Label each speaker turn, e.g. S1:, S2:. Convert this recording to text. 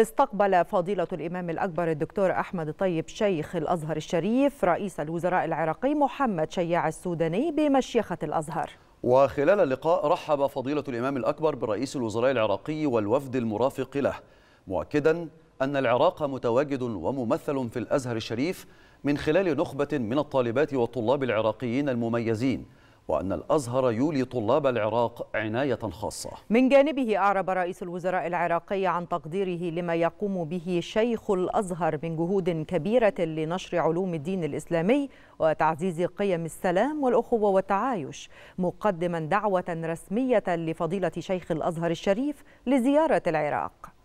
S1: استقبل فضيلة الإمام الأكبر الدكتور أحمد طيب شيخ الأزهر الشريف رئيس الوزراء العراقي محمد شياع السوداني بمشيخة الأزهر
S2: وخلال
S3: اللقاء رحب فضيلة الإمام الأكبر برئيس الوزراء العراقي والوفد المرافق له مؤكدا أن العراق متواجد وممثل في الأزهر الشريف من خلال نخبة من الطالبات والطلاب العراقيين المميزين وأن الأزهر يولي طلاب العراق عناية خاصة
S1: من جانبه أعرب رئيس الوزراء العراقي عن تقديره لما يقوم به شيخ الأزهر من جهود كبيرة لنشر علوم الدين الإسلامي وتعزيز قيم السلام والأخوة والتعايش مقدما دعوة رسمية لفضيلة شيخ الأزهر الشريف لزيارة العراق